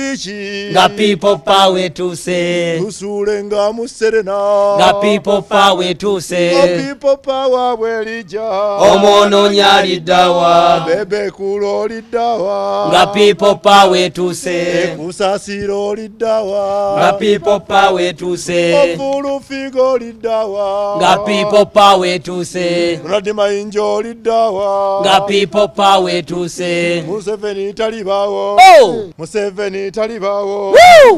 bichi nga pipo pawe tuse tusule nga muserena nga pipo pawe tuse nga pipo pawa welija omono nyali dawa bebe kulo lidawa nga pipo pawe tuse kusasiro lidawa nga pipo pawe tuse ofulu figo lidawa nga pipo pawe tuse radima injo lidawa nga pipo pawe tuse museveni talibawo oh! museveni talibawo,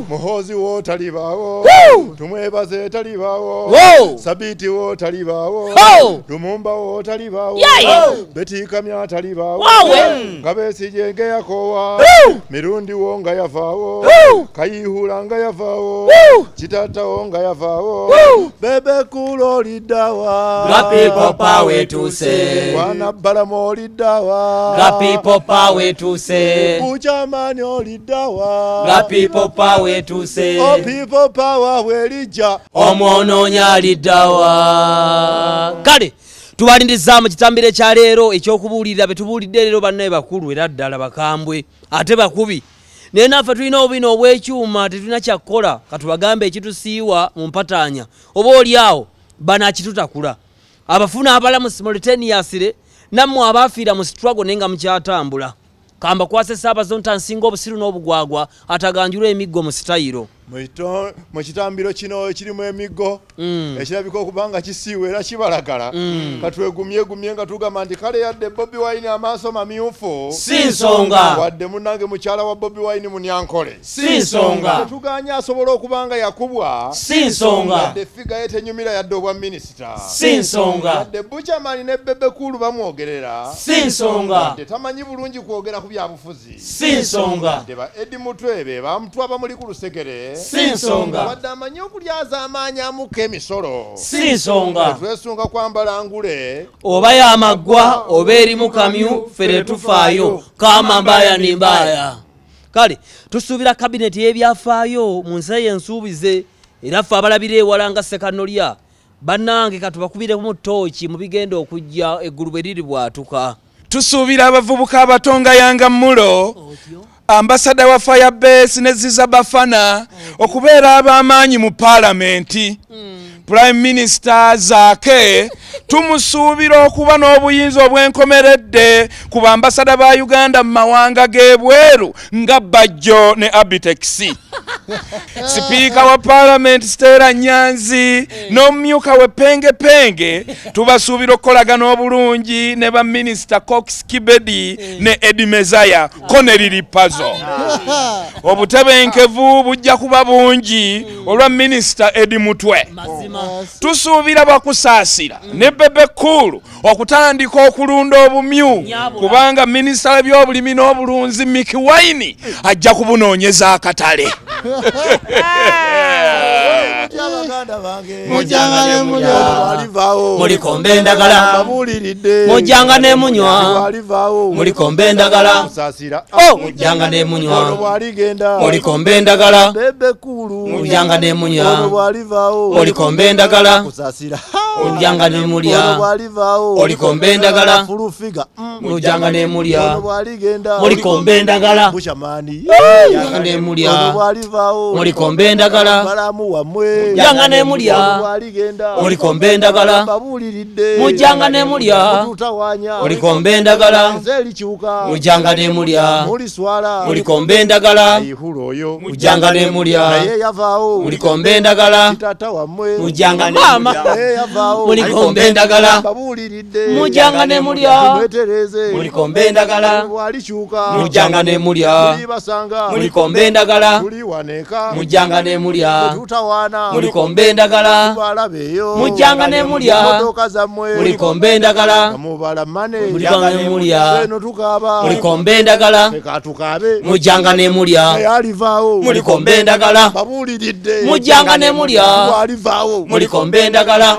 Muhozi wo talibawo, tumwebaze talibawo, Sabiti wo talibawo, Lumumba wo talibawo, Beti Kamya talibawo, Kabesi jenge yakowa, Mirundi wo nga yavawo, Kayihula nga yavawo, Chitata wo nga yavawo, Bebe kulo lidawa, Ngapi popa se Wana balamo lidawa, Ngapi popa se Uchamani olidawa nga people power etuse oh people power welijja omwonoonyi aliddawa kale tubalindiza mu kitambiro ekya leero ekyokubuulirira be tubuulidde leero bannaye bakulu era ddala bakambwe ate bakubi naye naffe tulina obubina obw'ekyuma tetulina kyakkola katubagambe ekitusiiwa mu mpataanya oba oli awo banakitutakula abafuna abalamu simultaneousire nammwe abaafiira mu struggle naye nga mukyatambula kamba kwase saba zonta nsingo obusiru n'obugwagwa ataganjulwe emiggo mu sitayiro mu kitambiro kino ekirimu emigo mm. ekirabika okubanga kisiiwe era kibalagala mm. katwegumyegumye nga tugamba nti kale yadde bobi wine amaaso mamyufu wadde munnange mukyala wa bobi wine munyankole tetuganye asobole okubanga yakubwa yadde figa yetenyumira yadde obwa minisita yadde bukyamani ne bebekulu bamwogerera yadde tamanyi bulungi kwogera ku byabufuzi yadde ba edi mutwe be bamutwaba muli ku lusekere sinsonga wadde amanyi okulyaza amaanyi amuka emisolo sinsonga twesunga kwambala ngule oba yamaggwa oba erimu kamyu fe tetufaayo kama mbaaya nembaaya kale tusuubira kabineti y'ebyafaayo mu nsi yensuubize era ffe abalabira ewala nga sekanolya bannange katubakubiremu mu tooki mu bigenda okujja eggulu bwe liri bwatuka tusuubira abavubuka abatonga yanga mulo ambasada wa fire base neziza bafana mm. okubeera abamanyi mu parliament mm. prime minister zake tumusuubira okuba n'obuyinza obwenkomeredde ku ba ambasada ba uganda mu mawanga g'ebweru nga bajjo ne abitexi sipiika wa palamenti stera nyanzi eh. n'omumyuka wepengepenge tubasuubira okukolagana obulungi ne baminisita cox kibedi eh. ne edimezaya ko ne riri pazo ah, obutebenkevu bujja kuba bungi eh. olwa minisita edi mutwe oh. tusuubira bakusaasira mm. ne bebe kulu okutandika okulunda obumyu kubanga minisita w'ebyobulimi n'obulunzi mikiwaini ajja kubunoonyeza akatale Eh. mujanga ne munywa alivao mulikombe endagala mabuliride mujanga ne munywa alivao mulikombe endagala musasira oh, ah, mujanga ne munywa alivao mulikombe endagala bebe kulu mujanga ne munywa alivao mulikombe endagala musasira ne ne ne mujjanga nemulya olikomba endagala mujjanga nemulya mulikomba endagala mujjanga nemulya mulikomba endagala mujjanga nemulya mulikomba endagala mujjanga nemulya mulikomba endagala mujjanga nemulya mulikomba endagala mujjanga nemulya mulikomba endagala ne nemulya muliko mbe endagala mujanga ne mulya muliko ndagala endagala mujanga ne mulya muliko mbe endagala mujanga ne mulya muliko mbe endagala mujanga ne mulya muliko mbe endagala muliko ne mulya muliko mbe endagala mujanga ne mulya muliko mbe endagala mujanga ne mulya muliko mbe endagala